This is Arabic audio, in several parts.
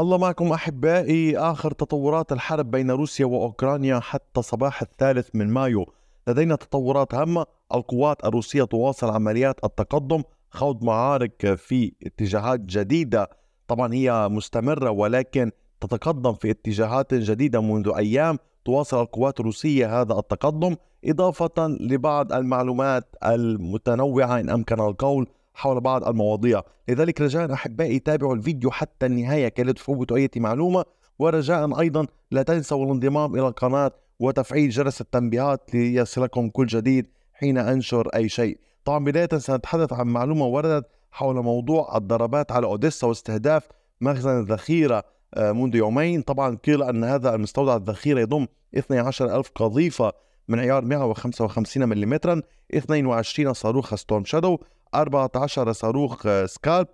الله معكم احبائي اخر تطورات الحرب بين روسيا واوكرانيا حتى صباح الثالث من مايو لدينا تطورات هامه القوات الروسيه تواصل عمليات التقدم خوض معارك في اتجاهات جديده طبعا هي مستمره ولكن تتقدم في اتجاهات جديده منذ ايام تواصل القوات الروسيه هذا التقدم اضافه لبعض المعلومات المتنوعه ان امكن القول حول بعض المواضيع لذلك رجاء أحبائي تابعوا الفيديو حتى النهاية كي لا تفوتوا أي معلومة ورجاء أيضا لا تنسوا الانضمام إلى القناة وتفعيل جرس التنبيهات ليصلكم كل جديد حين أنشر أي شيء طبعا بداية سنتحدث عن معلومة وردت حول موضوع الضربات على أوديسا واستهداف مخزن الذخيرة آه، منذ يومين طبعا قيل أن هذا المستودع الذخيرة يضم 12 ألف قذيفة من عيار 155 ملم 22 صاروخ ستورم شادو 14 صاروخ آه، سكالب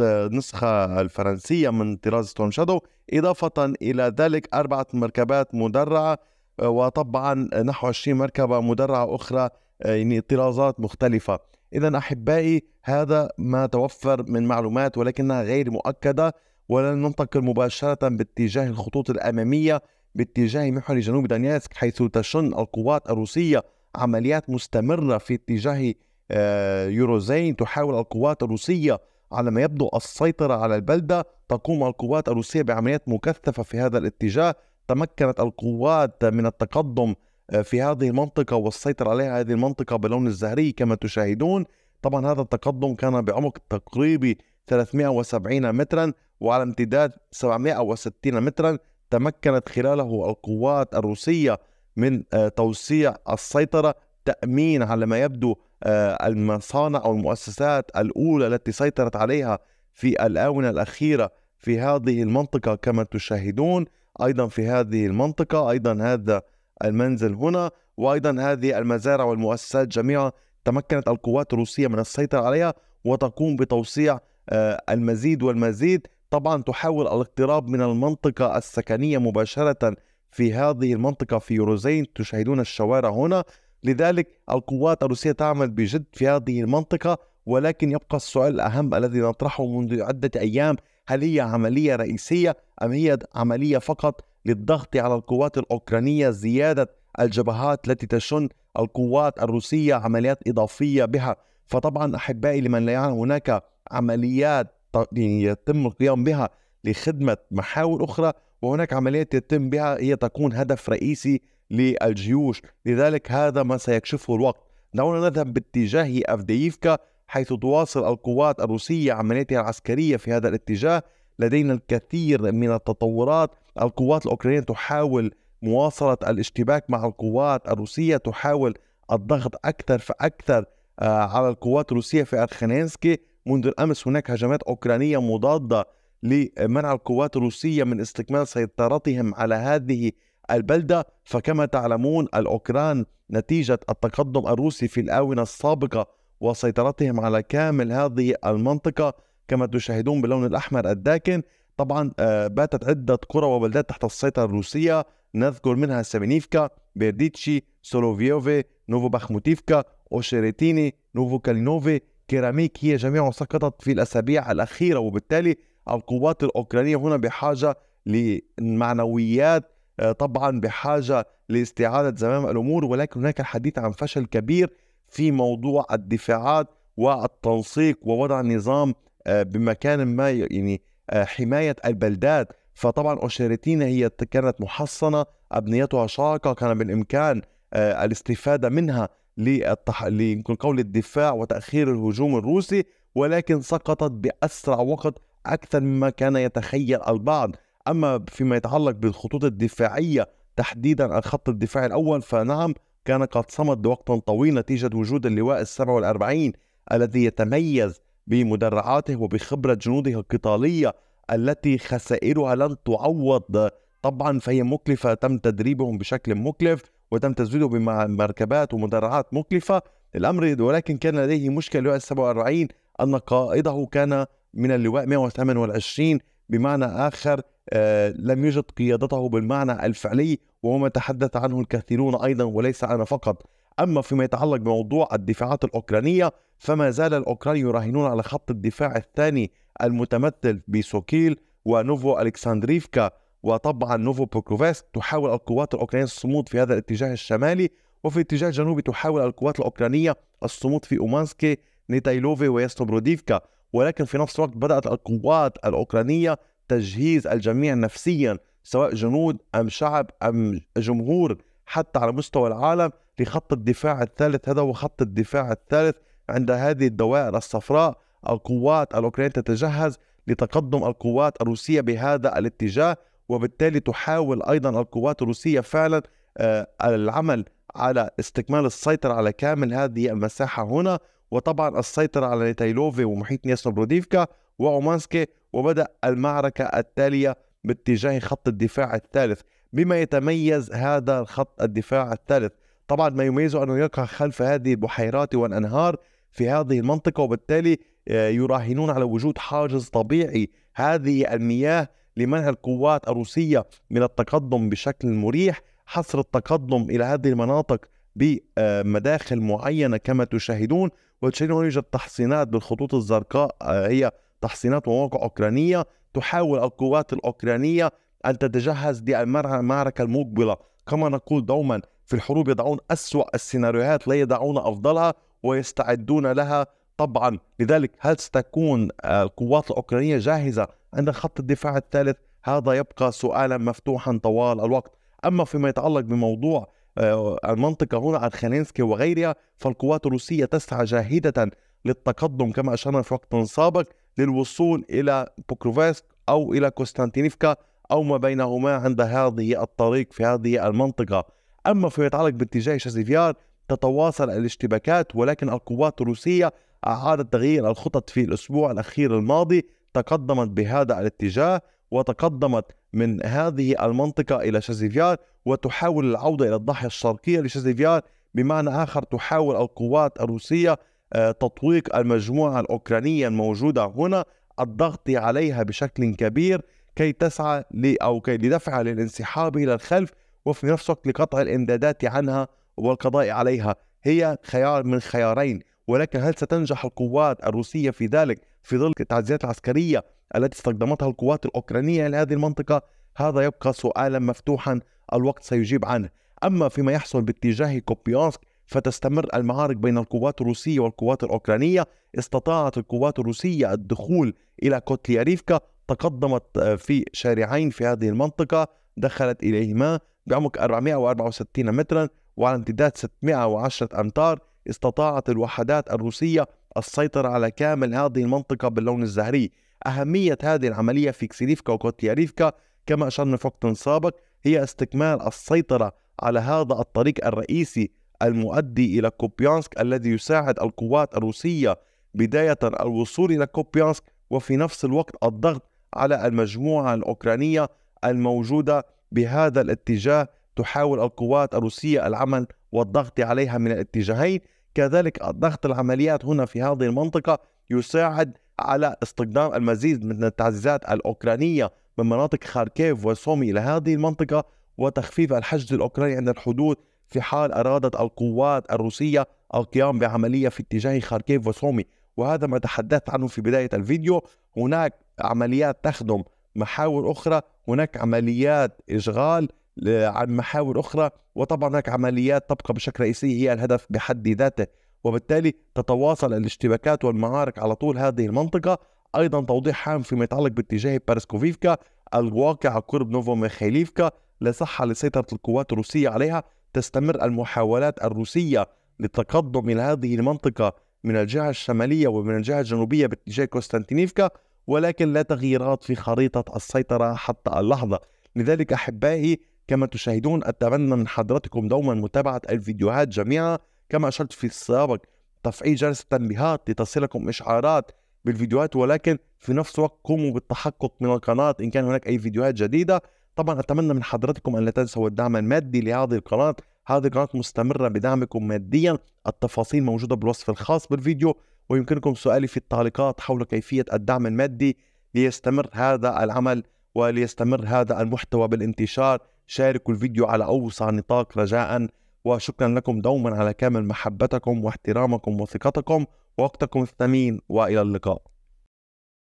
النسخة الفرنسية من طراز ستورم شادو إضافة إلى ذلك أربعة مركبات مدرعة آه، وطبعا نحو 20 مركبة مدرعة أخرى آه، يعني طرازات مختلفة إذا أحبائي هذا ما توفر من معلومات ولكنها غير مؤكدة ولن ننتقل مباشرة باتجاه الخطوط الأمامية باتجاه محور جنوب دانيسك حيث تشن القوات الروسية عمليات مستمرة في اتجاه آه، يوروزين تحاول القوات الروسية على ما يبدو السيطرة على البلدة تقوم القوات الروسية بعمليات مكثفة في هذا الاتجاه تمكنت القوات من التقدم آه، في هذه المنطقة والسيطرة عليها هذه المنطقة باللون الزهري كما تشاهدون طبعا هذا التقدم كان بعمق تقريبي 370 مترا وعلى امتداد 760 مترا تمكنت خلاله القوات الروسية من آه، توسيع السيطرة تامين على ما يبدو آه، المصانع او المؤسسات الاولى التي سيطرت عليها في الاونه الاخيره في هذه المنطقه كما تشاهدون ايضا في هذه المنطقه ايضا هذا المنزل هنا وايضا هذه المزارع والمؤسسات جميعا تمكنت القوات الروسيه من السيطره عليها وتقوم بتوسيع آه، المزيد والمزيد طبعا تحاول الاقتراب من المنطقه السكنيه مباشره في هذه المنطقه في يوروزين تشاهدون الشوارع هنا لذلك القوات الروسية تعمل بجد في هذه المنطقة ولكن يبقى السؤال الأهم الذي نطرحه منذ عدة أيام هل هي عملية رئيسية أم هي عملية فقط للضغط على القوات الأوكرانية زيادة الجبهات التي تشن القوات الروسية عمليات إضافية بها فطبعا أحبائي لمن لا يعلم هناك عمليات يعني يتم القيام بها لخدمة محاور أخرى وهناك عمليات يتم بها هي تكون هدف رئيسي للجيوش لذلك هذا ما سيكشفه الوقت دعونا نذهب باتجاه أفدييفكا حيث تواصل القوات الروسية عملياتها العسكرية في هذا الاتجاه لدينا الكثير من التطورات القوات الأوكرانية تحاول مواصلة الاشتباك مع القوات الروسية تحاول الضغط أكثر فأكثر آه، على القوات الروسية في أرخنينسكي منذ الأمس هناك هجمات أوكرانية مضادة لمنع القوات الروسية من استكمال سيطرتهم على هذه البلدة فكما تعلمون الأوكران نتيجة التقدم الروسي في الآونة السابقة وسيطرتهم على كامل هذه المنطقة كما تشاهدون باللون الأحمر الداكن طبعا آه، باتت عدة قرى وبلدات تحت السيطرة الروسية نذكر منها سمينيفكا بيرديتشي سولوفيوفي نوفو بخموتيفكا أوشيريتيني نوفو كالينوفي كيراميك هي جميعها سقطت في الأسابيع الأخيرة وبالتالي القوات الأوكرانية هنا بحاجة لمعنويات آه، طبعا بحاجه لاستعاده زمام الامور ولكن هناك الحديث عن فشل كبير في موضوع الدفاعات والتنسيق ووضع نظام آه، بمكان ما يعني آه، حمايه البلدات فطبعا اوشيرتينا هي كانت محصنه ابنيتها شاقه كان بالامكان الاستفاده منها للتح... يمكن قول الدفاع وتاخير الهجوم الروسي ولكن سقطت باسرع وقت اكثر مما كان يتخيل البعض أما فيما يتعلق بالخطوط الدفاعية تحديدا الخط الدفاعي الأول فنعم كان قد صمد لوقت طويل نتيجة وجود اللواء ال 47 الذي يتميز بمدرعاته وبخبرة جنوده القتالية التي خسائرها لن تعوض طبعا فهي مكلفة تم تدريبهم بشكل مكلف وتم تزويده بمركبات ومدرعات مكلفة الأمر ولكن كان لديه مشكلة اللواء 47 أن قائده كان من اللواء 128 بمعنى آخر آه، لم يجد قيادته بالمعنى الفعلي وهو ما تحدث عنه الكثيرون أيضا وليس أنا فقط أما فيما يتعلق بموضوع الدفاعات الأوكرانية فما زال الأوكران يراهنون على خط الدفاع الثاني المتمثل بسوكيل ونوفو الكسندريفكا وطبعا نوفو بوكروفسك تحاول القوات الأوكرانية الصمود في هذا الاتجاه الشمالي وفي اتجاه جنوبي تحاول القوات الأوكرانية الصمود في أومانسكي نيتايلوفي ويستوبروديفكا ولكن في نفس الوقت بدأت القوات الأوكرانية تجهيز الجميع نفسيا سواء جنود أم شعب أم جمهور حتى على مستوى العالم لخط الدفاع الثالث هذا هو خط الدفاع الثالث عند هذه الدوائر الصفراء القوات الأوكرانية تتجهز لتقدم القوات الروسية بهذا الاتجاه وبالتالي تحاول أيضا القوات الروسية فعلا آه، العمل على استكمال السيطرة على كامل هذه المساحة هنا وطبعا السيطرة على نتايلوفي ومحيط نيسنو بروديفكا وأومانسكي وبدأ المعركة التالية باتجاه خط الدفاع الثالث بما يتميز هذا الخط الدفاع الثالث طبعا ما يميزه أنه يقع خلف هذه البحيرات والأنهار في هذه المنطقة وبالتالي آه، يراهنون على وجود حاجز طبيعي هذه المياه لمنع القوات الروسية من التقدم بشكل مريح حصر التقدم إلى هذه المناطق بمداخل معينة كما تشاهدون وتشاهدون يوجد تحصينات بالخطوط الزرقاء آه، هي تحصينات ومواقع أوكرانية تحاول القوات الأوكرانية أن تتجهز للمعركة المقبلة كما نقول دوما في الحروب يضعون أسوأ السيناريوهات لا يضعون أفضلها ويستعدون لها طبعا لذلك هل ستكون آه، القوات الأوكرانية جاهزة عند خط الدفاع الثالث هذا يبقى سؤالا مفتوحا طوال الوقت أما فيما يتعلق بموضوع آه، المنطقة هنا عن وغيرها فالقوات الروسية تسعى جاهدة للتقدم كما أشرنا في وقت سابق للوصول إلى بوكروفسك أو إلى كوستانتينيفكا أو ما بينهما عند هذه الطريق في هذه المنطقة أما فيما يتعلق باتجاه شازيفيار تتواصل الاشتباكات ولكن القوات الروسية أعادت تغيير الخطط في الأسبوع الأخير الماضي تقدمت بهذا الاتجاه وتقدمت من هذه المنطقة إلى شازيفيار وتحاول العودة إلى الضاحية الشرقية لشازيفيار بمعنى آخر تحاول القوات الروسية آه، تطويق المجموعة الأوكرانية الموجودة هنا الضغط عليها بشكل كبير كي تسعى أو كي لدفعها للانسحاب إلى الخلف وفي نفس الوقت لقطع الإمدادات عنها والقضاء عليها هي خيار من خيارين ولكن هل ستنجح القوات الروسية في ذلك في ظل التعزيزات العسكرية التي استخدمتها القوات الأوكرانية لهذه المنطقة هذا يبقى سؤالا مفتوحا الوقت سيجيب عنه أما فيما يحصل باتجاه كوبيانسك فتستمر المعارك بين القوات الروسية والقوات الأوكرانية استطاعت القوات الروسية الدخول إلى كوتلياريفكا تقدمت آه، في شارعين في هذه المنطقة دخلت إليهما بعمق 464 مترا وعلى امتداد 610 أمتار استطاعت الوحدات الروسية السيطرة على كامل هذه المنطقة باللون الزهري أهمية هذه العملية في كسيريفكا وكوتلياريفكا كما أشرنا في وقت سابق هي استكمال السيطرة على هذا الطريق الرئيسي المؤدي إلى كوبيانسك الذي يساعد القوات الروسية بداية الوصول إلى كوبيانسك وفي نفس الوقت الضغط على المجموعة الأوكرانية الموجودة بهذا الاتجاه تحاول القوات الروسية العمل والضغط عليها من الاتجاهين كذلك الضغط العمليات هنا في هذه المنطقة يساعد على استخدام المزيد من التعزيزات الأوكرانية من مناطق خاركيف وسومي إلى هذه المنطقة وتخفيف الحشد الأوكراني عند الحدود في حال أرادت القوات الروسية القيام بعملية في اتجاه خاركيف وسومي وهذا ما تحدثت عنه في بداية الفيديو هناك عمليات تخدم محاور أخرى هناك عمليات إشغال عن محاور أخرى وطبعا هناك عمليات تبقى بشكل رئيسي هي الهدف بحد ذاته وبالتالي تتواصل الاشتباكات والمعارك على طول هذه المنطقة أيضا توضيح هام فيما يتعلق باتجاه بارسكوفيفكا الواقع قرب نوفو ميخيليفكا لا صحة لسيطرة القوات الروسية عليها تستمر المحاولات الروسية للتقدم إلى هذه المنطقة من الجهة الشمالية ومن الجهة الجنوبية باتجاه كوستانتينيفكا ولكن لا تغييرات في خريطة السيطرة حتى اللحظة لذلك أحبائي كما تشاهدون أتمنى من حضراتكم دوما متابعة الفيديوهات جميعا كما أشرت في السابق تفعيل جرس التنبيهات لتصلكم إشعارات بالفيديوهات ولكن في نفس الوقت قوموا بالتحقق من القناة إن كان هناك أي فيديوهات جديدة طبعا اتمنى من حضراتكم ان لا تنسوا الدعم المادي لهذه القناه هذه القناه مستمره بدعمكم ماديا التفاصيل موجوده بالوصف الخاص بالفيديو ويمكنكم سؤالي في التعليقات حول كيفيه الدعم المادي ليستمر هذا العمل وليستمر هذا المحتوى بالانتشار شاركوا الفيديو على اوسع نطاق رجاء وشكرا لكم دوما على كامل محبتكم واحترامكم وثقتكم ووقتكم الثمين والى اللقاء